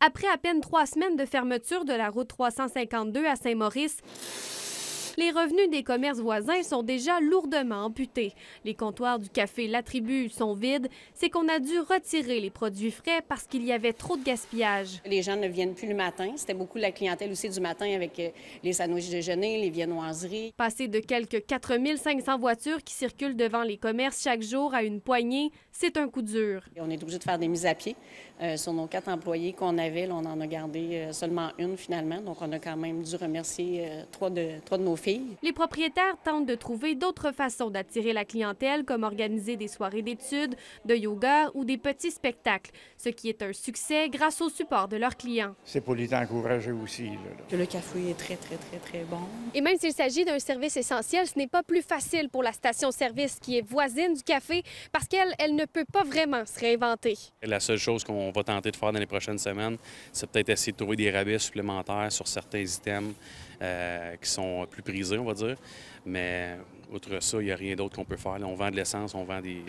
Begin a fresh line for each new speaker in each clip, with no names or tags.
Après à peine trois semaines de fermeture de la route 352 à Saint-Maurice, les revenus des commerces voisins sont déjà lourdement amputés. Les comptoirs du café
La Tribu sont vides. C'est qu'on a dû retirer les produits frais parce qu'il y avait trop de gaspillage. Les gens ne viennent plus le matin. C'était beaucoup la clientèle aussi du matin avec euh, les sandwichs déjeuner, les viennoiseries. Passer de quelques 4500 voitures qui circulent devant les commerces chaque jour à une poignée, c'est un coup dur. On est obligé de faire des mises à pied. Euh, sur nos quatre employés qu'on avait, on en a gardé euh, seulement une finalement. Donc, on a quand même dû remercier trois, de, trois de nos filles les propriétaires tentent de trouver d'autres façons d'attirer la clientèle, comme organiser
des soirées d'études, de yoga ou des petits spectacles, ce qui est un succès grâce au support de leurs clients.
C'est pour les encourager aussi. Là, Le café est très, très, très, très bon.
Et même s'il s'agit d'un service essentiel, ce n'est pas plus facile pour la station-service qui est voisine du café parce qu'elle elle ne peut pas vraiment se réinventer.
La seule chose qu'on va tenter de faire dans les prochaines semaines, c'est peut-être essayer de trouver des rabais supplémentaires sur certains items euh, qui sont plus précis on va dire. Mais outre ça, il n'y a rien d'autre qu'on peut faire. on vend de l'essence, on vend des,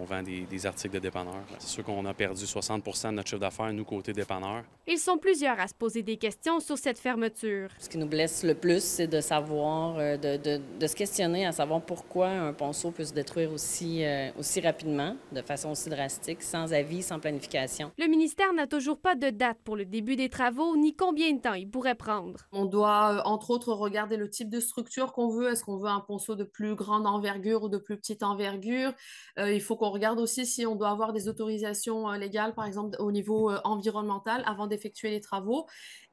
on vend des, articles de dépanneurs. C'est sûr qu'on a perdu 60 de notre chiffre d'affaires, nous, côté dépanneurs.
Ils sont plusieurs à se poser des questions sur cette fermeture.
Ce qui nous blesse le plus, c'est de savoir, euh, de, se questionner à savoir pourquoi un ponceau peut se détruire aussi, euh, aussi rapidement, de façon aussi drastique, sans avis, sans planification. Le ministère n'a
toujours pas de date pour le début des travaux, ni combien de temps il pourrait prendre. On doit, euh, entre autres, regarder le type de structure qu'on veut. Est-ce qu'on veut un ponceau de plus grande envergure ou de plus petite envergure? il faut qu'on regarde aussi si on doit avoir des autorisations euh, légales, par exemple au niveau euh, environnemental, avant d'effectuer les travaux.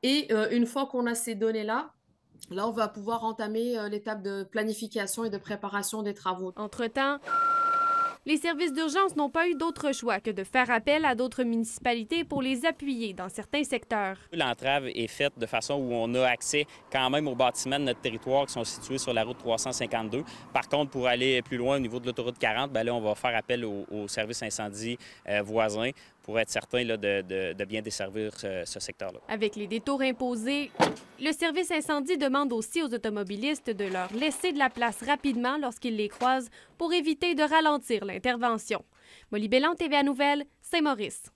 Et euh, une fois qu'on a ces données-là, là, on va pouvoir entamer l'étape de planification et de préparation des travaux. Entre-temps les services d'urgence n'ont pas eu d'autre choix que de faire appel à d'autres municipalités pour les
appuyer dans certains secteurs.
L'entrave est faite de façon où on a accès quand même aux bâtiments de notre territoire qui sont situés sur la route 352. Par contre, pour aller plus loin au niveau de l'autoroute 40, ben là, on va faire appel aux, services incendie euh, voisins pour être certain de, bien desservir ce, secteur-là.
Avec les détours imposés, le service incendie demande aussi aux automobilistes de leur laisser de la place rapidement lorsqu'ils les croisent pour éviter de ralentir l'intervention. Molly TV TVA Nouvelle, Saint-Maurice.